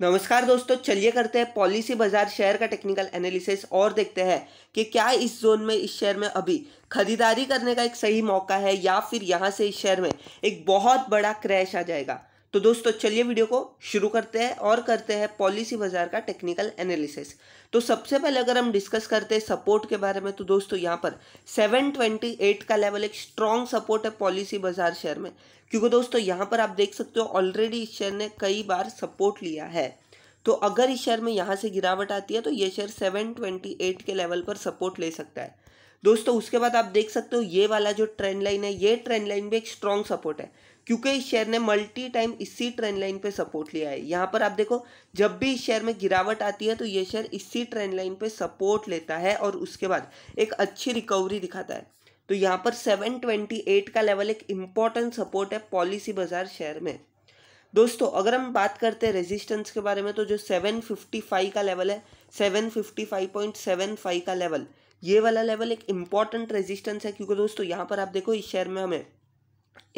नमस्कार दोस्तों चलिए करते हैं पॉलिसी बाजार शेयर का टेक्निकल एनालिसिस और देखते हैं कि क्या इस जोन में इस शेयर में अभी खरीदारी करने का एक सही मौका है या फिर यहां से इस शेयर में एक बहुत बड़ा क्रैश आ जाएगा तो दोस्तों चलिए वीडियो को शुरू करते हैं और करते हैं पॉलिसी बाजार का टेक्निकल एनालिसिस तो सबसे पहले अगर हम डिस्कस करते हैं सपोर्ट के बारे में तो दोस्तों यहाँ पर 728 का लेवल एक स्ट्रॉन्ग सपोर्ट है पॉलिसी बाजार शेयर में क्योंकि दोस्तों यहाँ पर आप देख सकते हो ऑलरेडी इस शेयर ने कई बार सपोर्ट लिया है तो अगर इस शेयर में यहाँ से गिरावट आती है तो ये शेयर सेवन के लेवल पर सपोर्ट ले सकता है दोस्तों उसके बाद आप देख सकते हो ये वाला जो ट्रेंड लाइन है ये ट्रेंड लाइन भी एक स्ट्रॉन्ग सपोर्ट है क्योंकि इस शेयर ने मल्टी टाइम इसी ट्रेंड लाइन पे सपोर्ट लिया है यहाँ पर आप देखो जब भी इस शेयर में गिरावट आती है तो ये शेयर इसी ट्रेंड लाइन पे सपोर्ट लेता है और उसके बाद एक अच्छी रिकवरी दिखाता है तो यहाँ पर 728 का लेवल एक इम्पॉर्टेंट सपोर्ट है पॉलिसी बाजार शेयर में दोस्तों अगर हम बात करते हैं रेजिस्टेंस के बारे में तो जो सेवन का लेवल है सेवन का लेवल ये वाला लेवल एक इम्पॉर्टेंट रेजिस्टेंस है क्योंकि दोस्तों यहाँ पर आप देखो इस शेयर में हमें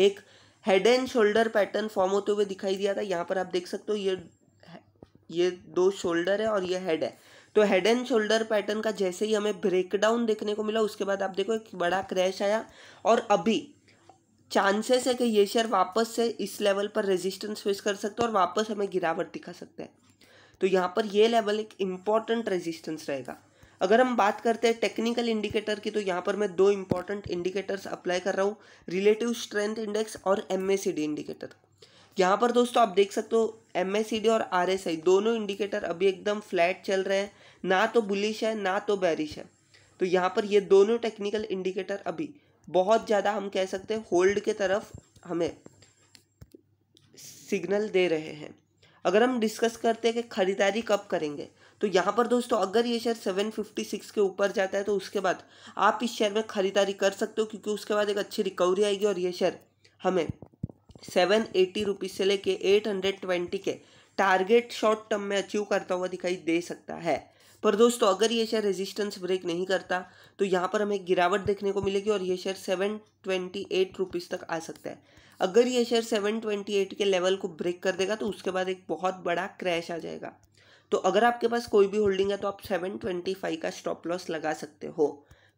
एक head and shoulder pattern form होते हुए दिखाई दिया था यहाँ पर आप देख सकते हो ये ये दो शोल्डर है और ये हेड है तो हेड एंड शोल्डर पैटर्न का जैसे ही हमें ब्रेकडाउन देखने को मिला उसके बाद आप देखो एक बड़ा क्रैश आया और अभी चांसेस है कि ये शेयर वापस से इस लेवल पर रेजिस्टेंस फेस कर सकते हो और वापस हमें गिरावट दिखा सकता है तो यहाँ पर ये लेवल एक इम्पॉर्टेंट रेजिस्टेंस रहेगा अगर हम बात करते हैं टेक्निकल इंडिकेटर की तो यहाँ पर मैं दो इंपॉर्टेंट इंडिकेटर्स अप्लाई कर रहा हूँ रिलेटिव स्ट्रेंथ इंडेक्स और एम इंडिकेटर यहाँ पर दोस्तों आप देख सकते हो एम और आर दोनों इंडिकेटर अभी एकदम फ्लैट चल रहे हैं ना तो बुलिश है ना तो बैरिश है तो यहाँ पर ये दोनों टेक्निकल इंडिकेटर अभी बहुत ज़्यादा हम कह सकते हैं होल्ड के तरफ हमें सिग्नल दे रहे हैं अगर हम डिस्कस करते हैं कि खरीदारी कब करेंगे तो यहाँ पर दोस्तों अगर ये शेयर 756 के ऊपर जाता है तो उसके बाद आप इस शेयर में खरीदारी कर सकते हो क्योंकि उसके बाद एक अच्छी रिकवरी आएगी और ये शेयर हमें सेवन एटी रुपीज़ से लेके एट हंड्रेड ट्वेंटी के टारगेट शॉर्ट टर्म में अचीव करता हुआ दिखाई दे सकता है पर दोस्तों अगर ये शेयर रेजिस्टेंस ब्रेक नहीं करता तो यहाँ पर हमें गिरावट देखने को मिलेगी और ये share seven twenty eight rupees तक आ सकता है अगर ये शेयर सेवन ट्वेंटी एट के लेवल को ब्रेक कर देगा तो उसके बाद एक बहुत बड़ा क्रैश आ जाएगा तो अगर आपके पास कोई भी होल्डिंग है तो आप सेवन ट्वेंटी फाइव का स्टॉप लॉस लगा सकते हो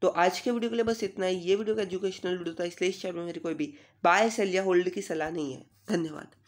तो आज के वीडियो के लिए बस इतना ही ये वीडियो का एजुकेशनल वीडियो था इसलिए इस चैनल में मेरी कोई भी बाय सेल या होल्ड की सलाह नहीं है धन्यवाद